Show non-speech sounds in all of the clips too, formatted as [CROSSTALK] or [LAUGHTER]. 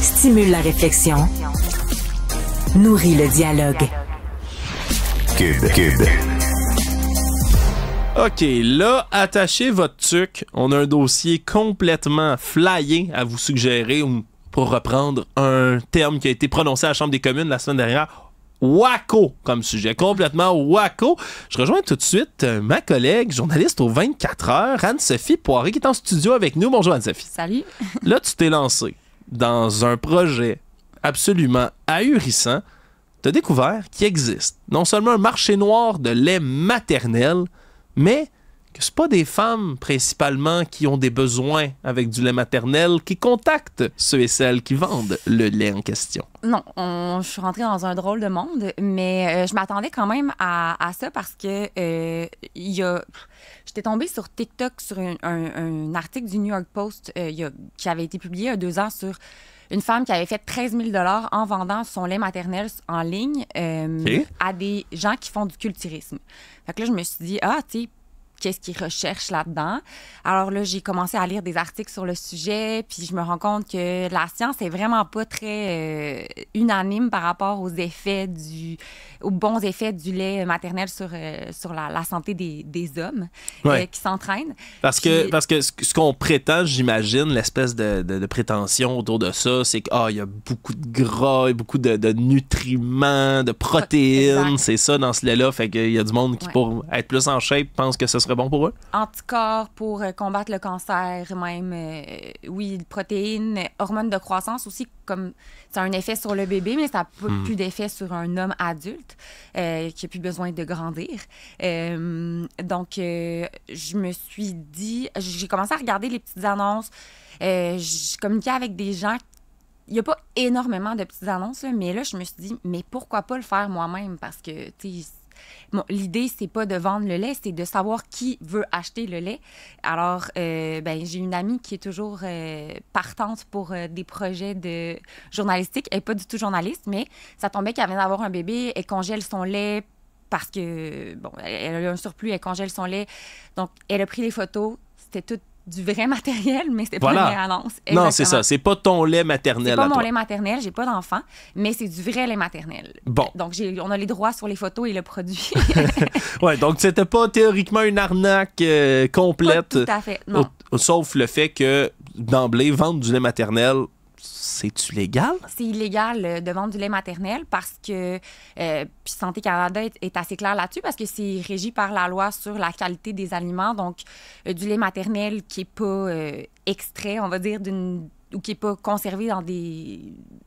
Stimule la réflexion, nourrit le dialogue. OK, là, attachez votre truc. On a un dossier complètement flyé à vous suggérer, pour reprendre un terme qui a été prononcé à la Chambre des communes la semaine dernière Waco comme sujet, complètement Waco. Je rejoins tout de suite euh, ma collègue, journaliste aux 24 heures, Anne-Sophie Poiré, qui est en studio avec nous. Bonjour Anne-Sophie. Salut. Là, tu t'es lancé dans un projet absolument ahurissant. Tu as découvert qu'il existe non seulement un marché noir de lait maternel, mais c'est pas des femmes principalement qui ont des besoins avec du lait maternel qui contactent ceux et celles qui vendent le lait en question. Non, on, je suis rentrée dans un drôle de monde, mais euh, je m'attendais quand même à, ça parce que euh, il y a... J'étais tombée sur TikTok sur un, article du New York Post euh, qui avait été publié il y a deux ans sur une femme qui avait fait 13 000 en vendant son lait maternel en ligne à des gens qui font du culturisme. Fait que là, je me suis dit, ah, tu qu'est-ce qu'ils recherchent là-dedans. Alors là, j'ai commencé à lire des articles sur le sujet, puis je me rends compte que la science est vraiment pas très euh, unanime par rapport aux effets du, aux bons effets du lait maternel sur, euh, sur la, santé des, des hommes euh, qui s'entraînent. Parce que parce que ce qu'on prétend, j'imagine, l'espèce de, de, prétention autour de ça, c'est que ah, il y a beaucoup de gras, et beaucoup de, de, nutriments, de protéines, c'est ça dans ce lait-là. Fait qu'il y a du monde qui, pour être plus en shape, pense que ce bon pour eux? Anticorps pour euh, combattre le cancer, même. Euh, oui, protéines, hormones de croissance aussi, comme ça a un effet sur le bébé, mais ça n'a hmm. plus d'effet sur un homme adulte euh, qui n'a plus besoin de grandir. donc, je me suis dit, j'ai commencé à regarder les petites annonces. je communiquais avec des gens il n'y a pas énormément de petites annonces, mais là, je me suis dit, mais pourquoi pas le faire moi-même? Parce que, tu sais, Bon, L'idée, c'est pas de vendre le lait, c'est de savoir qui veut acheter le lait. Alors, euh, ben, j'ai une amie qui est toujours euh, partante pour euh, des projets de journalistique. Elle n'est pas du tout journaliste, mais ça tombait qu'elle vient d'avoir un bébé, elle congèle son lait parce que, bon, elle a un surplus, elle congèle son lait. Donc, elle a pris les photos, c'était tout du vrai matériel, mais ce voilà. pas une annonce. Non, c'est ça. C'est pas ton lait maternel. C'est pas mon lait maternel. J'ai pas d'enfant, mais c'est du vrai lait maternel. Bon. Donc, on a les droits sur les photos et le produit. [LAUGHS] ouais, donc c'était pas théoriquement une arnaque euh, complète. tout à fait, non. sauf le fait que d'emblée, vendre du lait maternel, c'est-tu légal? C'est illégal euh, de vendre du lait maternel parce que, euh, puis Santé Canada est, assez clair là-dessus, parce que c'est régi par la loi sur la qualité des aliments, donc euh, du lait maternel qui n'est pas extrait, on va dire, d'une ou qui n'est pas conservé dans des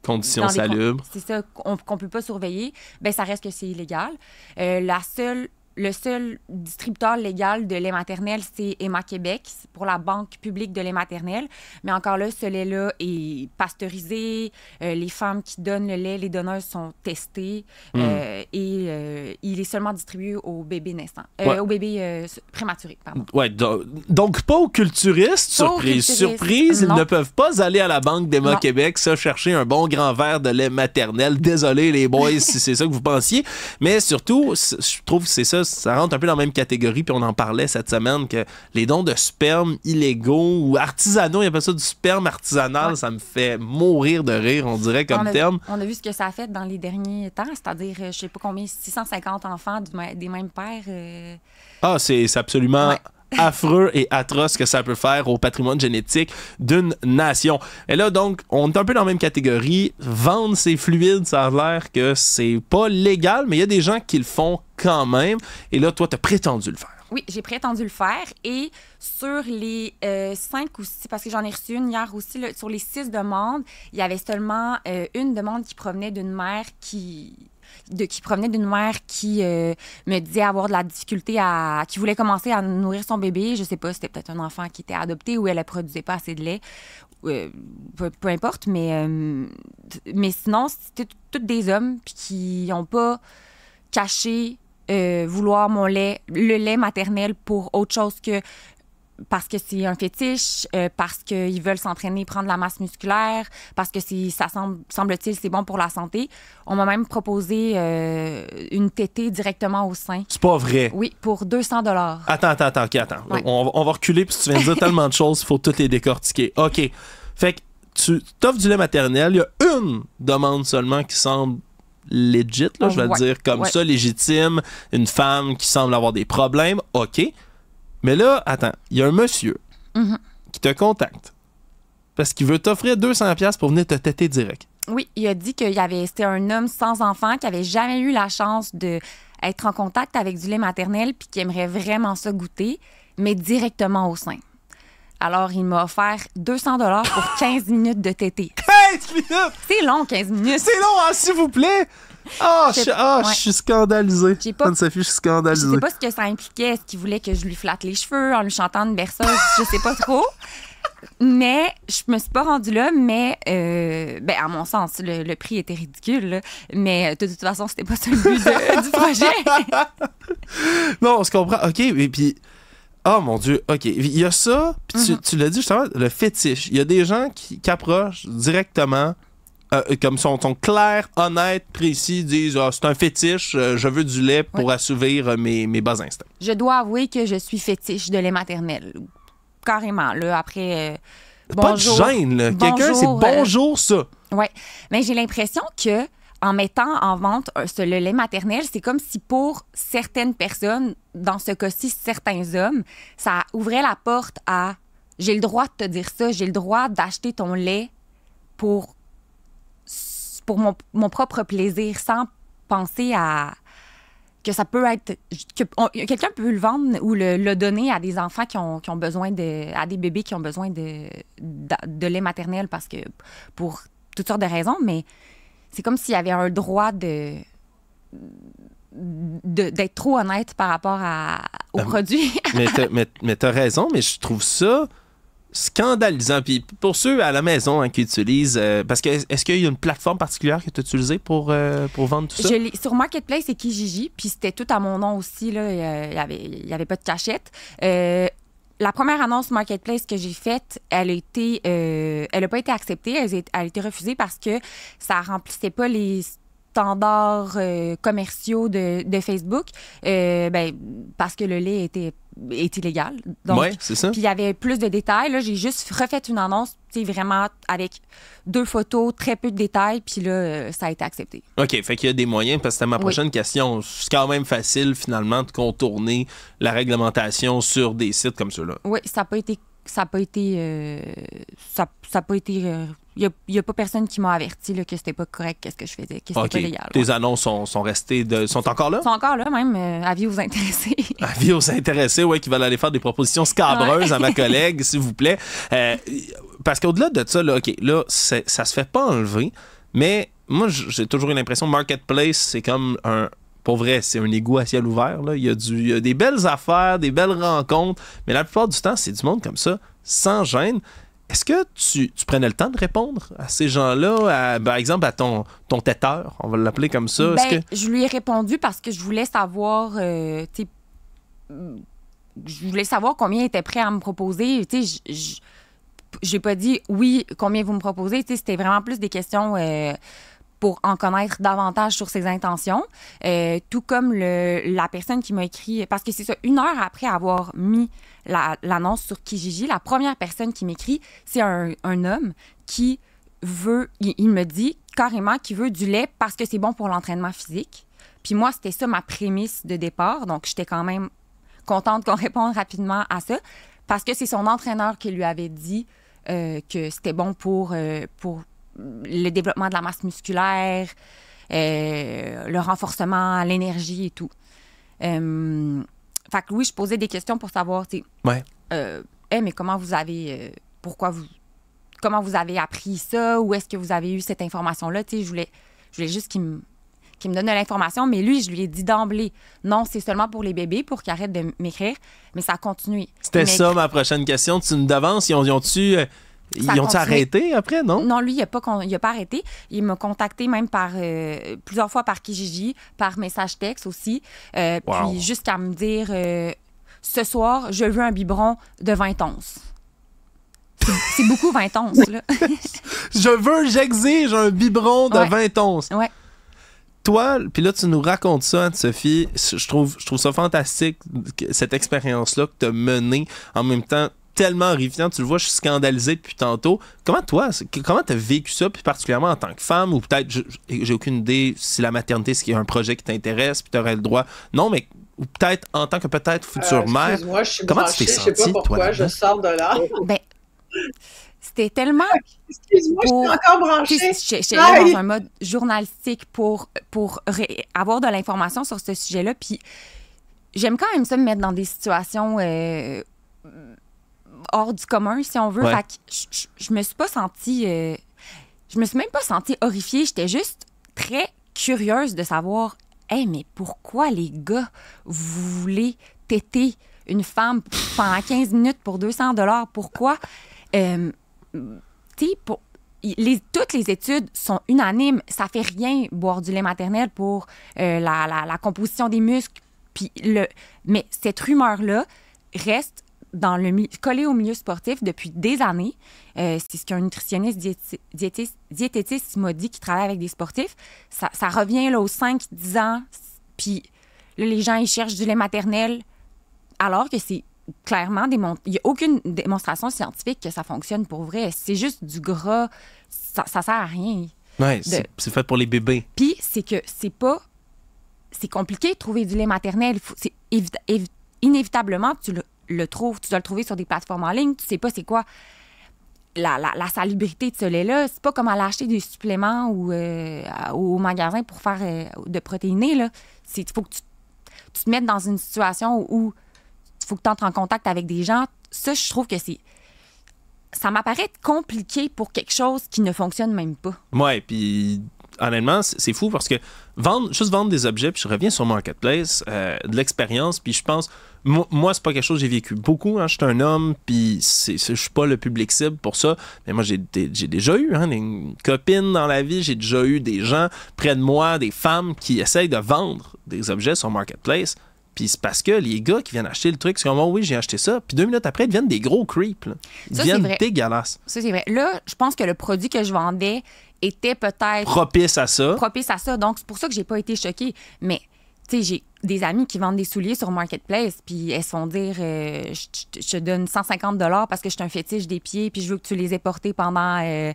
conditions salubres. c'est ça qu'on ne peut pas surveiller, ben ça reste que c'est illégal. la seule le seul distributeur légal de lait maternel, c'est Emma Québec, pour la Banque publique de lait maternel. Mais encore là, ce lait-là est pasteurisé. Euh, les femmes qui donnent le lait, les donneurs sont testés. Hmm. Euh, et euh, il est seulement distribué aux bébés naissants, euh, aux bébés euh, prématurés, pardon. Ouais, donc, pas aux culturistes, surprise, surprise, ils ne peuvent pas aller à la Banque d'Emma Québec se chercher un bon grand verre de lait maternel. Désolé les boys [LAUGHS] si c'est ça que vous pensiez, mais surtout, je trouve que c'est ça, ça rentre un peu dans la même catégorie, puis on en parlait cette semaine, que les dons de sperme illégaux ou artisanaux, il pas ça du sperme artisanal, ça me fait mourir de rire, on dirait comme terme. On a vu ce que ça a fait dans les derniers temps, c'est-à-dire, je sais pas combien, 650 enfants des mêmes pères. Euh. Ah, c'est absolument. [LAUGHS] affreux et atroce que ça peut faire au patrimoine génétique d'une nation. Et là, donc, on est un peu dans la même catégorie. Vendre ces fluides, ça a l'air que c'est pas légal, mais il y a des gens qui le font quand même. Et là, toi, as prétendu le faire. Oui, j'ai prétendu le faire. Et sur les euh, cinq ou six, parce que j'en ai reçu une hier aussi, sur les six demandes, il y avait seulement euh, une demande qui provenait d'une mère qui qui provenait d'une mère qui euh, me disait avoir de la difficulté à. qui voulait commencer à nourrir son bébé. Je sais pas, c'était peut-être un enfant qui était adopté ou elle ne produisait pas assez de lait. Euh, peu, importe, mais, euh, mais sinon, c'était tous des hommes qui n'ont pas caché. vouloir mon lait, le lait maternel pour autre chose que parce que c'est un fétiche, euh, parce qu'ils veulent s'entraîner, prendre de la masse musculaire, parce que ça semble, semble-t-il, c'est bon pour la santé. On m'a même proposé euh, une tétée directement au sein. C'est pas vrai. Oui, pour 200 dollars. Attends, attends, attends, ok, attends. On, va reculer parce que tu viens de dire tellement de choses, il faut toutes les décortiquer. OK. Fait que tu t'offres du lait maternel, il y a une demande seulement qui semble legit, là, je vais dire comme ça, légitime, une femme qui semble avoir des problèmes, OK. Mais là, attends, il y a un monsieur mm-hmm. qui te contacte parce qu'il veut t'offrir 200$ pour venir te têter direct. Oui, il a dit qu'il avait c'était un homme sans enfant qui avait jamais eu la chance de être en contact avec du lait maternel puis qui aimerait vraiment ça goûter, mais directement au sein. Alors, il m'a offert 200 dollars pour 15 minutes de tété. 15 [LAUGHS] minutes! C'est long, 15 minutes. C'est long, hein, s'il vous plaît! Ah, [LAUGHS] ah, je, suis scandalisée. je suis Je sais pas ce que ça impliquait. Est-ce qu'il voulait que je lui flatte les cheveux en lui chantant une berceuse? je sais pas trop. [LAUGHS] Mais je me suis pas rendue là, mais euh, ben, à mon sens, le, prix était ridicule. Mais euh, de toute façon, c'était pas ça le but du projet. [LAUGHS] Non, on se comprend. OK, et puis. Oh mon Dieu, OK. Il y a ça, puis mm-hmm. tu, l'as dit justement, le fétiche. Il y a des gens qui, qui approchent directement euh, euh, comme son ton clair, honnête, précis, disent ah, c'est un fétiche, euh, je veux du lait pour assouvir mes, bas instincts. Je dois avouer que je suis fétiche de lait maternel. Carrément, là, après. Pas de gêne, Quelqu'un, c'est bonjour, ça. Oui. Mais j'ai l'impression que. En mettant en vente ce, le lait maternel, c'est comme si pour certaines personnes, dans ce cas-ci certains hommes, ça ouvrait la porte à j'ai le droit de te dire ça, j'ai le droit d'acheter ton lait pour pour mon, mon propre plaisir, sans penser à que ça peut être que quelqu'un peut le vendre ou le, donner à des enfants qui ont, besoin de à des bébés qui ont besoin de, de, lait maternel parce que pour toutes sortes de raisons mais c'est comme s'il y avait un droit de d'être trop honnête par rapport à, ben, produit. mais t'as, as raison, mais je trouve ça scandalisant. Puis pour ceux à la maison hein, qui utilisent, euh, parce que est-ce qu'il y a une plateforme particulière que tu as utilisée pour, euh, pour vendre tout ça? Je sur Marketplace, c'est Kijiji, puis c'était tout à mon nom aussi. Euh, il n'y avait, avait, pas de cachette. la première annonce Marketplace que j'ai faite, elle été, elle n'a pas été acceptée, elle a, été refusée parce que ça remplissait pas les standards euh, commerciaux de, de Facebook, euh, ben, parce que le lait était est illégal. Donc, c'est ça. Puis il y avait plus de détails. Là, j'ai juste refait une annonce, vraiment avec deux photos, très peu de détails, puis là, euh, ça a été accepté. OK, fait qu'il y a des moyens, parce que c'était ma prochaine question. C'est quand même facile, finalement, de contourner la réglementation sur des sites comme ceux-là. Oui, ça n'a pas été ça n'a pas été ça, ça a pas été il n'y a, pas personne qui m'a averti là, que n'était pas correct, qu'est-ce que je faisais, que c'était pas légal. Tes annonces sont, sont restées, de, sont encore là? Sont encore là, même. Euh, avis aux intéressés. [LAUGHS] avis aux intéressés, oui, qui veulent aller faire des propositions scabreuses à ma [LAUGHS] collègue, s'il vous plaît. Euh, parce qu'au-delà de ça, là, OK, là, ça se fait pas enlever, mais moi, j'ai toujours eu l'impression Marketplace, c'est comme un, pour vrai, c'est un égout à ciel ouvert. Là. Il, a du, il y a des belles affaires, des belles rencontres, mais la plupart du temps, c'est du monde comme ça, sans gêne. Est-ce que tu, prenais le temps de répondre à ces gens-là, par exemple à ton, ton têteur, on va l'appeler comme ça? Ben, je lui ai répondu parce que je voulais savoir, euh, je voulais savoir combien il était prêt à me proposer. Je n'ai pas dit oui, combien vous me proposez. C'était vraiment plus des questions. Euh, pour en connaître davantage sur ses intentions, euh, tout comme le, la personne qui m'a écrit, parce que c'est ça, une heure après avoir mis l'annonce sur Kijiji, la première personne qui m'écrit, c'est un, un, homme qui veut, il, me dit carrément qu'il veut du lait parce que c'est bon pour l'entraînement physique. Puis moi, c'était ça ma prémisse de départ, donc j'étais quand même contente qu'on [LAUGHS] réponde rapidement à ça, parce que c'est son entraîneur qui lui avait dit euh, que c'était bon pour, euh, pour, le développement de la masse musculaire, euh, le renforcement, l'énergie et tout. Euh, fait que je posais des questions pour savoir, tu sais, ouais. Euh, mais comment vous avez, euh, pourquoi vous, comment vous avez appris ça, où est-ce que vous avez eu cette information-là, tu sais, je voulais, je voulais juste qu'il me me donne l'information, mais lui, je lui ai dit d'emblée, non, c'est seulement pour les bébés, pour qu'ils arrêtent de m'écrire, mais ça a continué. C'était ça ma prochaine question. Tu me devances, ils ont-tu... Ils ont arrêté après, non? Non, lui, il n'a pas, pas arrêté. Il m'a contacté même par euh, plusieurs fois par Kijiji, par message texte aussi. Euh, puis jusqu'à me dire euh, ce soir, je veux un biberon de 20 onces. C'est beaucoup 20 onces, là. [LAUGHS] je veux, j'exige un biberon de 20 onces. Ouais. Toi, puis là, tu nous racontes ça, sophie Je trouve, je trouve ça fantastique, cette expérience-là que tu as menée. En même temps, tellement horrifiant. Tu le vois, je suis scandalisé depuis tantôt. Comment toi, comment t'as vécu ça, puis particulièrement en tant que femme, ou peut-être, j'ai aucune idée si la maternité, c'est un projet qui t'intéresse, puis t'aurais le droit. Non, mais ou peut-être en tant que peut-être future euh, mère. comment tu t'es sentie, Je sais pas pourquoi je sors de là. [LAUGHS] ben, c'était tellement. Excuse-moi, je suis encore branchée. J'étais dans un mode journalistique pour, pour avoir de l'information sur ce sujet-là, puis j'aime quand même ça me mettre dans des situations. Euh, hors du commun, si on veut. je, me suis pas sentie. Euh, je me suis même pas sentie horrifiée. J'étais juste très curieuse de savoir Hey, mais pourquoi les gars, vous voulez têter une femme pendant 15 minutes pour 200 dollars? Pourquoi? Euh, toutes les études sont unanimes. Ça fait rien boire du lait maternel pour euh, la, la, composition des muscles. Puis le, mais cette rumeur-là reste dans le collé au milieu sportif depuis des années. Euh, c'est ce qu'un nutritionniste diététiste m'a dit qui travaille avec des sportifs. Ça, ça revient là, aux 5-10 ans. Puis les gens, ils cherchent du lait maternel alors que c'est clairement Il n'y a aucune démonstration scientifique que ça fonctionne pour vrai. C'est juste du gras. Ça, ne sert à rien. Ouais, c'est fait pour les bébés. Puis c'est que c'est pas. C'est compliqué de trouver du lait maternel. C'est inévitablement, tu le, le trouve, Tu dois le trouver sur des plateformes en ligne. Tu sais pas c'est quoi la, salubrité de ce lait-là. C'est pas comme aller acheter des suppléments ou, euh, au magasin pour faire euh, de protéines Là. Il faut que tu, te mettes dans une situation où il faut que tu entres en contact avec des gens. Ça, je trouve que c'est ça m'apparaît compliqué pour quelque chose qui ne fonctionne même pas. Ouais, puis honnêtement, c'est fou parce que vendre, juste vendre des objets, puis je reviens sur Marketplace, euh, de l'expérience, puis je pense, moi, c'est pas quelque chose que j'ai vécu beaucoup. Hein. Je suis un homme, puis je suis pas le public cible pour ça. Mais moi, j'ai déjà eu hein, une copine dans la vie. J'ai déjà eu des gens près de moi, des femmes qui essayent de vendre des objets sur Marketplace. Puis c'est parce que les gars qui viennent acheter le truc, c'est comme, oh oui, j'ai acheté ça. Puis deux minutes après, ils deviennent des gros creeps. Ils deviennent dégueulasses. Ça, c'est vrai. Là, je pense que le produit que je vendais était peut-être. Propice à ça. Propice à ça. Donc, c'est pour ça que j'ai pas été choqué Mais j'ai des amis qui vendent des souliers sur Marketplace, puis elles se dire euh, je, te donne 150 parce que je suis un fétiche des pieds, puis je veux que tu les aies portés pendant. Euh,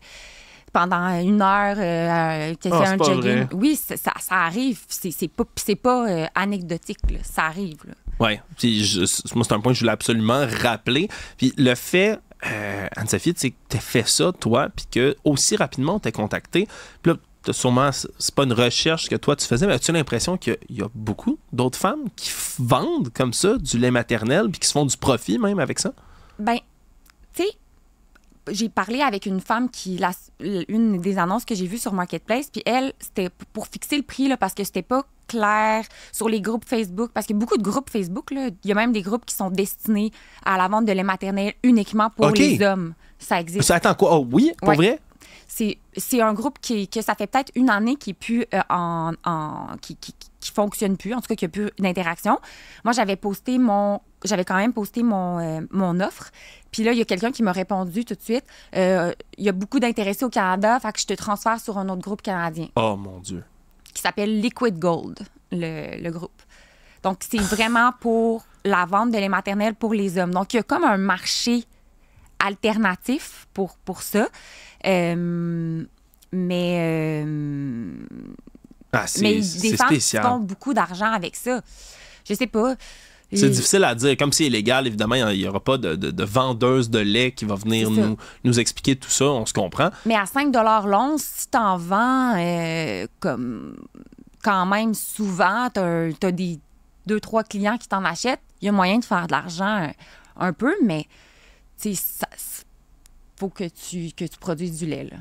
pendant une heure, euh, ah, Oui, ça, ça arrive. C'est pas, pas anecdotique. Ça arrive. Oui. c'est un point que je voulais absolument rappeler. Puis le fait, Anne-Sophie, tu sais, que t'as fait ça, toi, puis que aussi rapidement, tu t'a contacté. Sûrement, c'est pas une recherche que toi tu faisais, mais as-tu l'impression qu'il y, a beaucoup d'autres femmes qui vendent comme ça du lait maternel puis qui se font du profit même avec ça? Ben, tu sais, j'ai parlé avec une femme qui, une des annonces que j'ai vues sur Marketplace, puis elle, c'était pour fixer le prix parce que c'était pas clair sur les groupes Facebook, parce que beaucoup de groupes Facebook, il y a même des groupes qui sont destinés à la vente de lait maternel uniquement pour les hommes. Ça existe. Ça, attend quoi? Oh, oui, pour vrai? c'est un groupe qui, que ça fait peut-être une année qui est euh, en, qui, fonctionne plus, en tout cas qui a plus d'interaction. Moi, j'avais posté mon j'avais quand même posté euh, mon, offre. Puis là, il y a quelqu'un qui m'a répondu tout de suite. Euh, il y a beaucoup d'intéressés au Canada, fait que je te transfère sur un autre groupe canadien. Oh mon Dieu. Qui s'appelle Liquid Gold, le, groupe. Donc, c'est vraiment pour la vente de lait pour les hommes. Donc, il y a comme un marché alternatif pour, pour ça. Euh, mais euh, ah, mais des font beaucoup d'argent avec ça. Je sais pas. C'est euh, difficile à dire. Comme c'est illégal, évidemment, il n'y aura pas de, vendeuse de lait qui va venir nous, nous, expliquer tout ça. On se comprend. Mais à 5 l'once, si en vends comme quand même souvent, t'as as des deux, trois clients qui t'en achètent, il y a moyen de faire de l'argent un, peu, mais ça, faut que tu, que tu produises du lait. Là.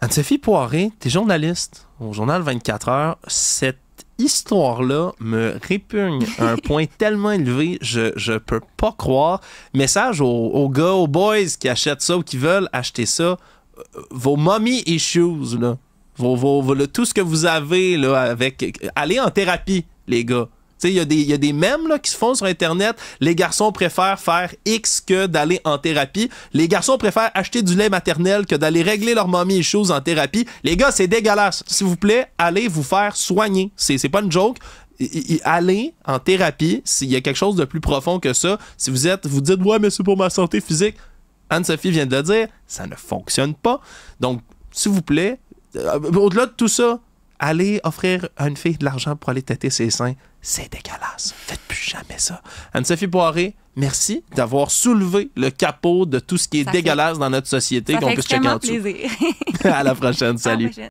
Anne-Sophie Poiré, t'es journaliste au journal 24 heures. Cette histoire-là me répugne à [LAUGHS] un point tellement élevé, je, je peux pas croire. Message aux, gars, aux boys qui achètent ça ou qui veulent acheter ça. Euh, vos mommy issues, là. Vos, le, tout ce que vous avez, là, avec. Allez en thérapie, les gars. Il y, a des, y a des mèmes là, qui se font sur Internet. Les garçons préfèrent faire X que d'aller en thérapie. Les garçons préfèrent acheter du lait maternel que d'aller régler leur mamie et choses en thérapie. Les gars, c'est dégueulasse. S'il vous plaît, allez vous faire soigner. C'est pas une joke. Allez aller en thérapie, s'il y a quelque chose de plus profond que ça, si vous êtes, vous dites, ouais, mais c'est pour ma santé physique, Anne-Sophie vient de le dire, ça ne fonctionne pas. Donc, s'il vous plaît, euh, au-delà de tout ça, allez offrir à une fille de l'argent pour aller têter ses seins. C'est dégueulasse. Faites plus jamais ça. Anne-Sophie Poiré, merci d'avoir soulevé le capot de tout ce qui est dégueulasse dans notre société qu'on puisse checker en dessous. [LAUGHS] à la prochaine. Salut.